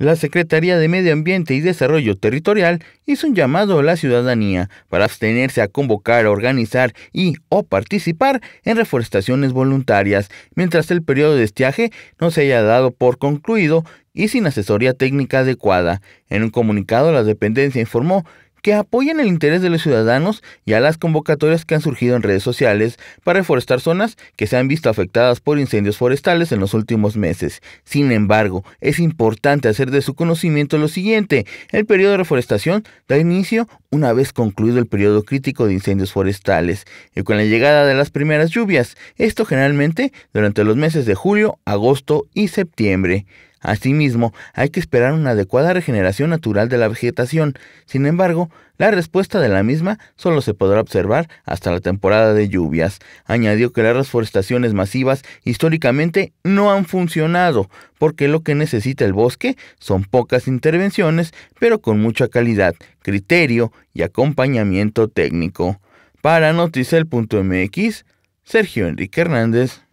La Secretaría de Medio Ambiente y Desarrollo Territorial hizo un llamado a la ciudadanía para abstenerse a convocar, organizar y o participar en reforestaciones voluntarias mientras el periodo de estiaje no se haya dado por concluido y sin asesoría técnica adecuada. En un comunicado la dependencia informó que apoyen el interés de los ciudadanos y a las convocatorias que han surgido en redes sociales para reforestar zonas que se han visto afectadas por incendios forestales en los últimos meses. Sin embargo, es importante hacer de su conocimiento lo siguiente. El periodo de reforestación da inicio una vez concluido el periodo crítico de incendios forestales y con la llegada de las primeras lluvias, esto generalmente durante los meses de julio, agosto y septiembre. Asimismo, hay que esperar una adecuada regeneración natural de la vegetación. Sin embargo, la respuesta de la misma solo se podrá observar hasta la temporada de lluvias. Añadió que las reforestaciones masivas históricamente no han funcionado, porque lo que necesita el bosque son pocas intervenciones, pero con mucha calidad, criterio y acompañamiento técnico. Para noticel.mx, Sergio Enrique Hernández.